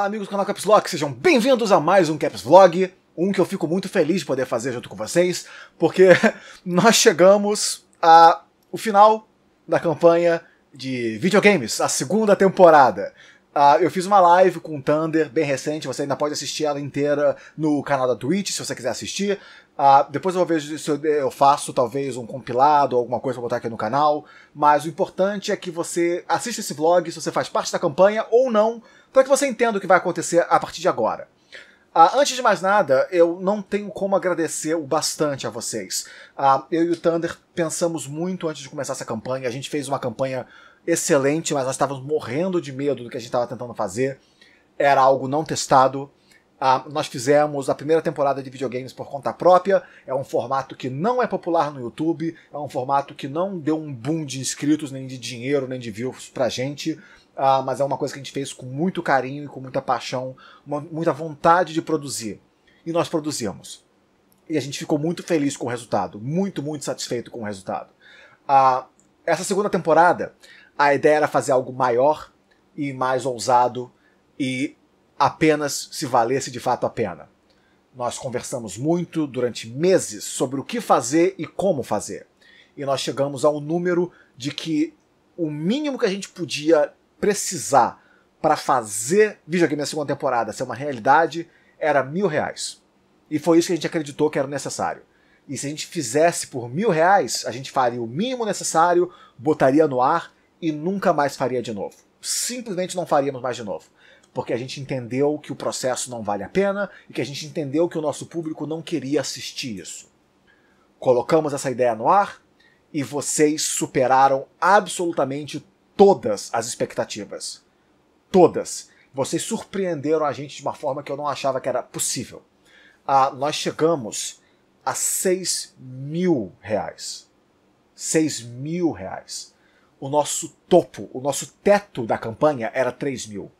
Olá, amigos do canal Caps Lock, sejam bem-vindos a mais um Caps Vlog. Um que eu fico muito feliz de poder fazer junto com vocês, porque nós chegamos ao final da campanha de videogames, a segunda temporada. Uh, eu fiz uma live com o Thunder bem recente, você ainda pode assistir ela inteira no canal da Twitch, se você quiser assistir. Uh, depois eu vejo se eu faço talvez um compilado alguma coisa pra botar aqui no canal. Mas o importante é que você assista esse vlog, se você faz parte da campanha ou não, para então, é que você entenda o que vai acontecer a partir de agora. Ah, antes de mais nada, eu não tenho como agradecer o bastante a vocês. Ah, eu e o Thunder pensamos muito antes de começar essa campanha. A gente fez uma campanha excelente, mas nós estávamos morrendo de medo do que a gente estava tentando fazer. Era algo não testado. Ah, nós fizemos a primeira temporada de videogames por conta própria. É um formato que não é popular no YouTube, é um formato que não deu um boom de inscritos, nem de dinheiro, nem de views pra gente. Ah, mas é uma coisa que a gente fez com muito carinho e com muita paixão, uma, muita vontade de produzir. E nós produzimos. E a gente ficou muito feliz com o resultado, muito, muito satisfeito com o resultado. Ah, essa segunda temporada, a ideia era fazer algo maior e mais ousado e apenas se valesse de fato a pena. Nós conversamos muito durante meses sobre o que fazer e como fazer. E nós chegamos ao número de que o mínimo que a gente podia precisar para fazer videogame na segunda temporada ser uma realidade era mil reais. E foi isso que a gente acreditou que era necessário. E se a gente fizesse por mil reais, a gente faria o mínimo necessário, botaria no ar e nunca mais faria de novo. Simplesmente não faríamos mais de novo porque a gente entendeu que o processo não vale a pena e que a gente entendeu que o nosso público não queria assistir isso. Colocamos essa ideia no ar e vocês superaram absolutamente todas as expectativas. Todas. Vocês surpreenderam a gente de uma forma que eu não achava que era possível. Ah, nós chegamos a 6 mil reais. 6 mil reais. O nosso topo, o nosso teto da campanha era 3 mil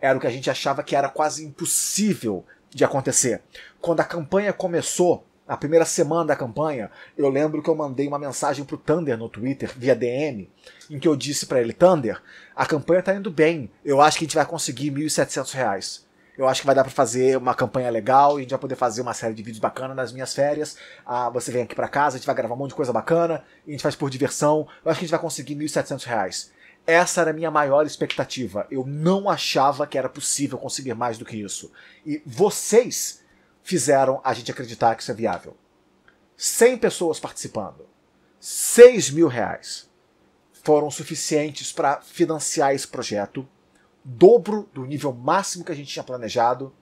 era o que a gente achava que era quase impossível de acontecer. Quando a campanha começou, a primeira semana da campanha, eu lembro que eu mandei uma mensagem pro Thunder no Twitter, via DM, em que eu disse para ele: Thunder, a campanha tá indo bem, eu acho que a gente vai conseguir R$ 1.700. Eu acho que vai dar para fazer uma campanha legal e a gente vai poder fazer uma série de vídeos bacana nas minhas férias. Ah, você vem aqui para casa, a gente vai gravar um monte de coisa bacana, a gente faz por diversão. Eu acho que a gente vai conseguir R$ 1.700. Essa era a minha maior expectativa. Eu não achava que era possível conseguir mais do que isso. E vocês fizeram a gente acreditar que isso é viável. 100 pessoas participando. 6 mil reais foram suficientes para financiar esse projeto. Dobro do nível máximo que a gente tinha planejado.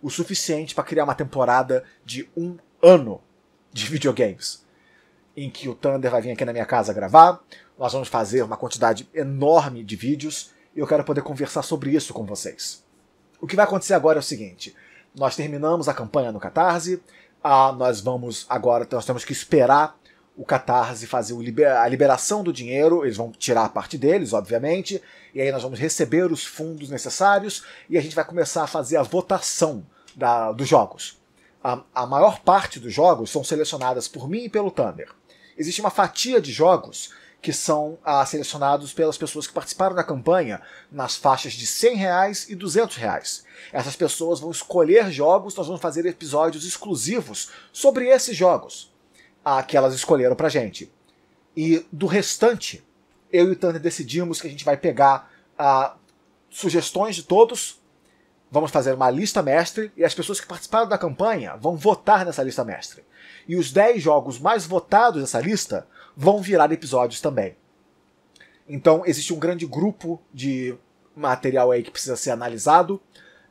O suficiente para criar uma temporada de um ano de videogames. Em que o Thunder vai vir aqui na minha casa gravar, nós vamos fazer uma quantidade enorme de vídeos e eu quero poder conversar sobre isso com vocês. O que vai acontecer agora é o seguinte: nós terminamos a campanha no Catarse, ah, nós vamos agora, então nós temos que esperar o Catarse fazer a liberação do dinheiro, eles vão tirar a parte deles, obviamente, e aí nós vamos receber os fundos necessários e a gente vai começar a fazer a votação da, dos jogos. A, a maior parte dos jogos são selecionadas por mim e pelo Thunder. Existe uma fatia de jogos que são ah, selecionados pelas pessoas que participaram da campanha nas faixas de 100 reais e 200 reais. Essas pessoas vão escolher jogos, nós vamos fazer episódios exclusivos sobre esses jogos ah, que elas escolheram pra gente. E do restante, eu e o Tanner decidimos que a gente vai pegar ah, sugestões de todos, vamos fazer uma lista mestre e as pessoas que participaram da campanha vão votar nessa lista mestre. E os 10 jogos mais votados dessa lista vão virar episódios também. Então existe um grande grupo de material aí que precisa ser analisado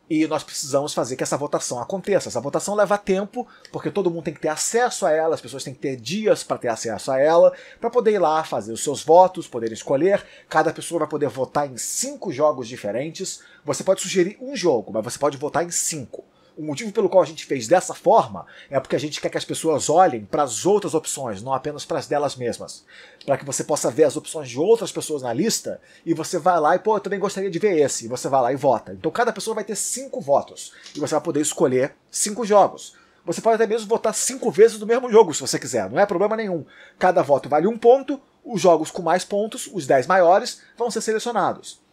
e nós precisamos fazer que essa votação aconteça. Essa votação leva tempo, porque todo mundo tem que ter acesso a ela, as pessoas têm que ter dias para ter acesso a ela, para poder ir lá fazer os seus votos, poder escolher. Cada pessoa vai poder votar em cinco jogos diferentes. Você pode sugerir um jogo, mas você pode votar em cinco. O motivo pelo qual a gente fez dessa forma é porque a gente quer que as pessoas olhem para as outras opções, não apenas para as delas mesmas. Para que você possa ver as opções de outras pessoas na lista e você vai lá e, pô, eu também gostaria de ver esse. E você vai lá e vota. Então cada pessoa vai ter cinco votos e você vai poder escolher cinco jogos. Você pode até mesmo votar cinco vezes do mesmo jogo, se você quiser, não é problema nenhum. Cada voto vale um ponto, os jogos com mais pontos, os dez maiores, vão ser selecionados.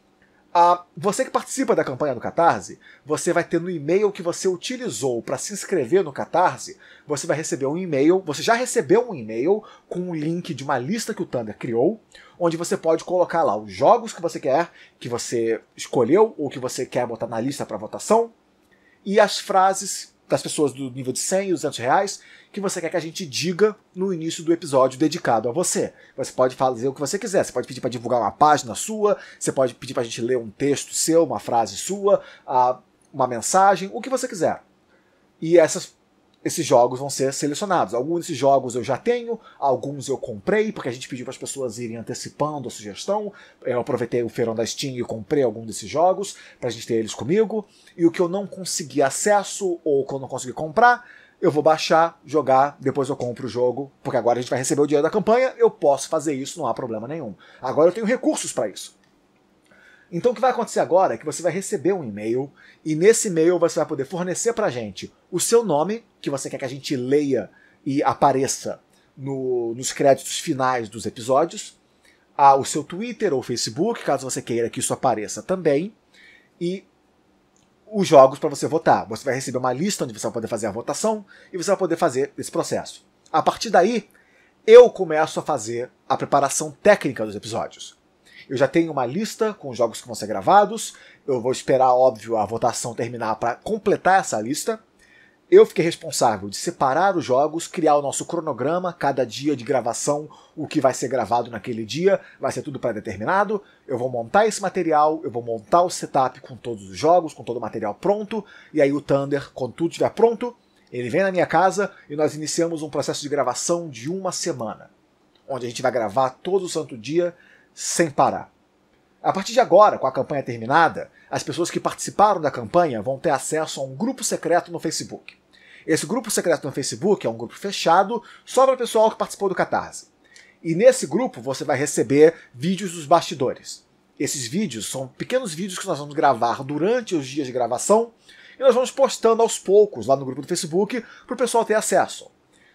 Ah, você que participa da campanha do Catarse, você vai ter no e-mail que você utilizou para se inscrever no Catarse, você vai receber um e-mail, você já recebeu um e-mail com um link de uma lista que o Thunder criou, onde você pode colocar lá os jogos que você quer, que você escolheu ou que você quer botar na lista para votação, e as frases das pessoas do nível de 100 e 200 reais que você quer que a gente diga no início do episódio dedicado a você. Você pode fazer o que você quiser, você pode pedir para divulgar uma página sua, você pode pedir para a gente ler um texto seu, uma frase sua, ah, uma mensagem, o que você quiser. E essas esses jogos vão ser selecionados. Alguns desses jogos eu já tenho, alguns eu comprei, porque a gente pediu para as pessoas irem antecipando a sugestão. Eu aproveitei o feirão da Steam e comprei alguns desses jogos, para a gente ter eles comigo. E o que eu não consegui acesso ou que eu não consegui comprar, eu vou baixar, jogar, depois eu compro o jogo, porque agora a gente vai receber o dinheiro da campanha, eu posso fazer isso, não há problema nenhum. Agora eu tenho recursos para isso. Então o que vai acontecer agora é que você vai receber um e-mail e nesse e-mail você vai poder fornecer pra gente o seu nome, que você quer que a gente leia e apareça no, nos créditos finais dos episódios, a, o seu Twitter ou Facebook, caso você queira que isso apareça também, e os jogos para você votar. Você vai receber uma lista onde você vai poder fazer a votação e você vai poder fazer esse processo. A partir daí, eu começo a fazer a preparação técnica dos episódios eu já tenho uma lista com os jogos que vão ser gravados. Eu vou esperar, óbvio, a votação terminar para completar essa lista. Eu fiquei responsável de separar os jogos, criar o nosso cronograma, cada dia de gravação, o que vai ser gravado naquele dia, vai ser tudo pré-determinado. Eu vou montar esse material, eu vou montar o setup com todos os jogos, com todo o material pronto, e aí o Thunder, quando tudo estiver pronto, ele vem na minha casa e nós iniciamos um processo de gravação de uma semana, onde a gente vai gravar todo o santo dia sem parar. A partir de agora, com a campanha terminada, as pessoas que participaram da campanha vão ter acesso a um grupo secreto no Facebook. Esse grupo secreto no Facebook é um grupo fechado só para o pessoal que participou do Catarse. E nesse grupo você vai receber vídeos dos bastidores. Esses vídeos são pequenos vídeos que nós vamos gravar durante os dias de gravação e nós vamos postando aos poucos lá no grupo do Facebook para o pessoal ter acesso.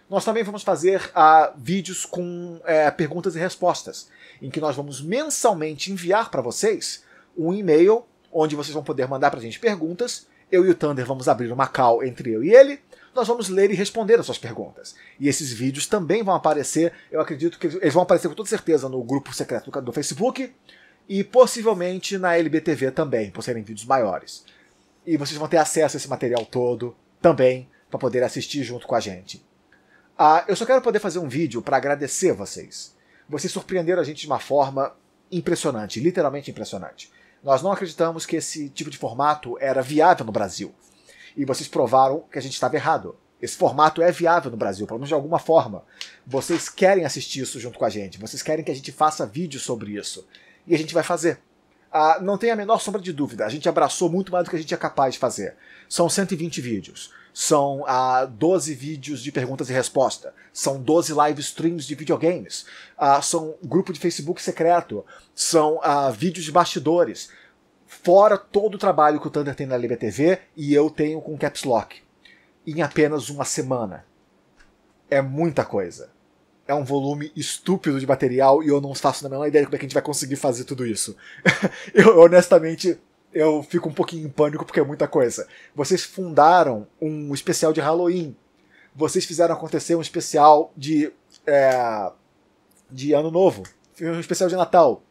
Nós também vamos fazer uh, vídeos com uh, perguntas e respostas, em que nós vamos mensalmente enviar para vocês um e-mail onde vocês vão poder mandar para a gente perguntas. Eu e o Thunder vamos abrir uma call entre eu e ele. Nós vamos ler e responder as suas perguntas. E esses vídeos também vão aparecer, eu acredito que eles vão aparecer com toda certeza no grupo secreto do Facebook e possivelmente na LBTV também, por serem vídeos maiores. E vocês vão ter acesso a esse material todo também para poder assistir junto com a gente. Ah, eu só quero poder fazer um vídeo para agradecer vocês. Vocês surpreenderam a gente de uma forma impressionante, literalmente impressionante. Nós não acreditamos que esse tipo de formato era viável no Brasil. E vocês provaram que a gente estava errado. Esse formato é viável no Brasil, pelo menos de alguma forma. Vocês querem assistir isso junto com a gente, vocês querem que a gente faça vídeo sobre isso. E a gente vai fazer. Ah, não tem a menor sombra de dúvida, a gente abraçou muito mais do que a gente é capaz de fazer. São 120 vídeos são ah, 12 vídeos de perguntas e respostas, são 12 live streams de videogames, ah, são grupo de Facebook secreto, são ah, vídeos de bastidores, fora todo o trabalho que o Thunder tem na LBTV e eu tenho com Caps Lock, em apenas uma semana. É muita coisa. É um volume estúpido de material e eu não faço a menor ideia de como é que a gente vai conseguir fazer tudo isso. eu honestamente eu fico um pouquinho em pânico porque é muita coisa. Vocês fundaram um especial de Halloween. Vocês fizeram acontecer um especial de, é, de Ano Novo. Um especial de Natal.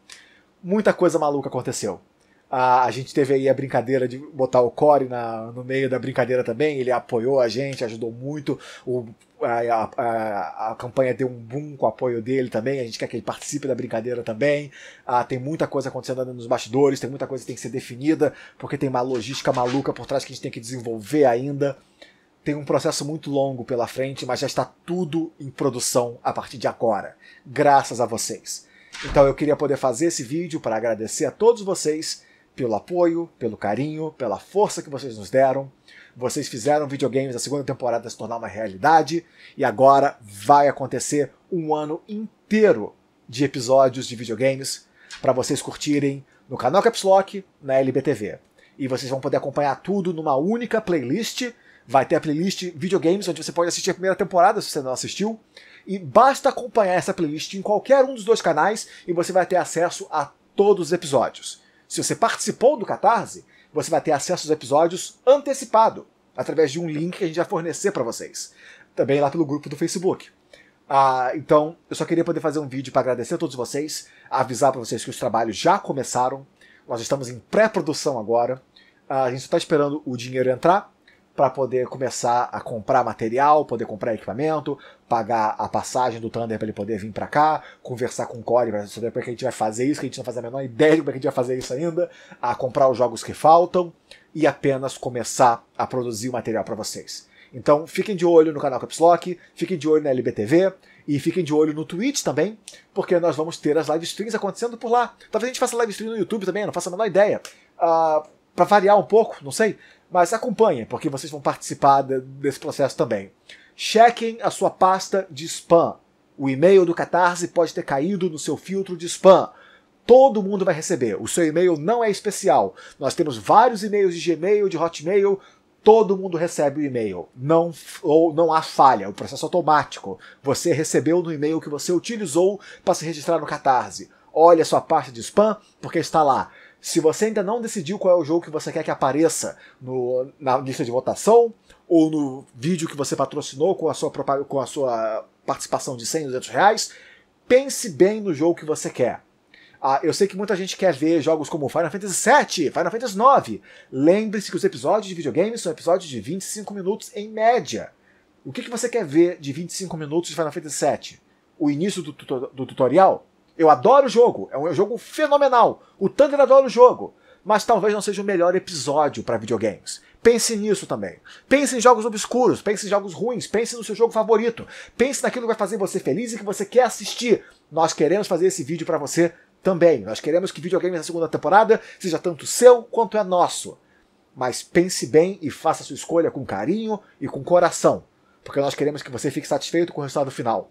Muita coisa maluca aconteceu. A, a gente teve aí a brincadeira de botar o Core na, no meio da brincadeira também. Ele apoiou a gente, ajudou muito. O, a, a, a, campanha deu um boom com o apoio dele também. A gente quer que ele participe da brincadeira também. Ah, tem muita coisa acontecendo nos bastidores, tem muita coisa que tem que ser definida, porque tem uma logística maluca por trás que a gente tem que desenvolver ainda. Tem um processo muito longo pela frente, mas já está tudo em produção a partir de agora, graças a vocês. Então eu queria poder fazer esse vídeo para agradecer a todos vocês pelo apoio, pelo carinho, pela força que vocês nos deram. Vocês fizeram videogames da segunda temporada se tornar uma realidade e agora vai acontecer um ano inteiro de episódios de videogames para vocês curtirem no canal Caps Lock, na LBTV. E vocês vão poder acompanhar tudo numa única playlist. Vai ter a playlist Videogames, onde você pode assistir a primeira temporada se você não assistiu. E basta acompanhar essa playlist em qualquer um dos dois canais e você vai ter acesso a todos os episódios. Se você participou do Catarse, você vai ter acesso aos episódios antecipado, através de um link que a gente vai fornecer para vocês. Também lá pelo grupo do Facebook. Ah, então, eu só queria poder fazer um vídeo para agradecer a todos vocês, avisar para vocês que os trabalhos já começaram. Nós estamos em pré-produção agora. Ah, a gente só está esperando o dinheiro entrar para poder começar a comprar material, poder comprar equipamento, pagar a passagem do Thunder para ele poder vir para cá, conversar com o Core para saber como é que a gente vai fazer isso, que a gente não faz a menor ideia de como é que a gente vai fazer isso ainda, a comprar os jogos que faltam e apenas começar a produzir o material para vocês. Então fiquem de olho no canal Caps Lock, fiquem de olho na LBTV e fiquem de olho no Twitch também, porque nós vamos ter as live streams acontecendo por lá. Talvez a gente faça live stream no YouTube também, não faço a menor ideia. Uh, ah, para variar um pouco, não sei. Mas acompanhem, porque vocês vão participar de, desse processo também. Chequem a sua pasta de spam. O e-mail do Catarse pode ter caído no seu filtro de spam. Todo mundo vai receber. O seu e-mail não é especial. Nós temos vários e-mails de Gmail, de Hotmail. Todo mundo recebe o e-mail. Não, ou não há falha. O processo automático. Você recebeu no e-mail que você utilizou para se registrar no Catarse. Olha a sua pasta de spam, porque está lá. Se você ainda não decidiu qual é o jogo que você quer que apareça no, na lista de votação, ou no vídeo que você patrocinou com a sua, com a sua participação de 100, 200 reais, pense bem no jogo que você quer. Ah, eu sei que muita gente quer ver jogos como Final Fantasy VII, Final Fantasy IX. Lembre-se que os episódios de videogames são episódios de 25 minutos em média. O que, que você quer ver de 25 minutos de Final Fantasy VII? O início do, do tutorial? Eu adoro o jogo, é um jogo fenomenal. O Thunder adora o jogo, mas talvez não seja o melhor episódio para videogames. Pense nisso também. Pense em jogos obscuros, pense em jogos ruins, pense no seu jogo favorito, pense naquilo que vai fazer você feliz e que você quer assistir. Nós queremos fazer esse vídeo para você também. Nós queremos que videogames na segunda temporada seja tanto seu quanto é nosso. Mas pense bem e faça sua escolha com carinho e com coração, porque nós queremos que você fique satisfeito com o resultado final.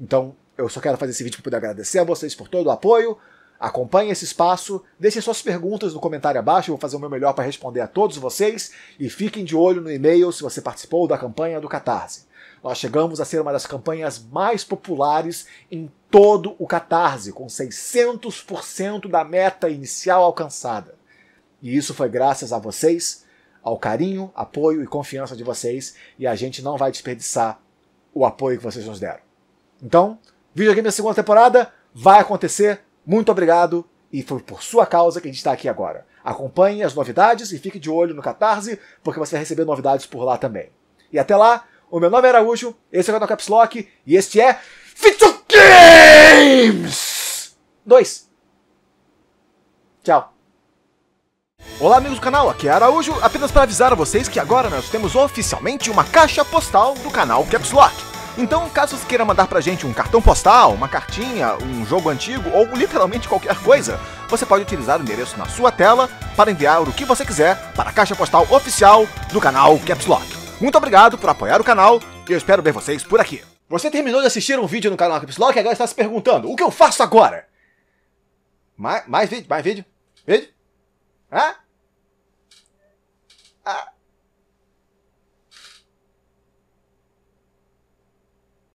Então, eu só quero fazer esse vídeo para poder agradecer a vocês por todo o apoio. Acompanhe esse espaço, deixem suas perguntas no comentário abaixo, eu vou fazer o meu melhor para responder a todos vocês e fiquem de olho no e-mail se você participou da campanha do Catarse. Nós chegamos a ser uma das campanhas mais populares em todo o Catarse, com 600% da meta inicial alcançada. E isso foi graças a vocês, ao carinho, apoio e confiança de vocês, e a gente não vai desperdiçar o apoio que vocês nos deram. Então, Videogame da segunda temporada vai acontecer. Muito obrigado. E foi por sua causa que a gente está aqui agora. Acompanhe as novidades e fique de olho no Catarse, porque você vai receber novidades por lá também. E até lá, o meu nome é Araújo, esse é o canal Caps Lock, e este é Video Games 2. Tchau. Olá amigos do canal, aqui é Araújo, apenas para avisar a vocês que agora nós temos oficialmente uma caixa postal do canal Caps Lock. Então, caso você queira mandar pra gente um cartão postal, uma cartinha, um jogo antigo ou literalmente qualquer coisa, você pode utilizar o endereço na sua tela para enviar o que você quiser para a caixa postal oficial do canal Caps Lock. Muito obrigado por apoiar o canal e eu espero ver vocês por aqui. Você terminou de assistir um vídeo no canal Caps Lock e agora está se perguntando, o que eu faço agora? Mais, mais vídeo? Mais vídeo? Vídeo? Hã?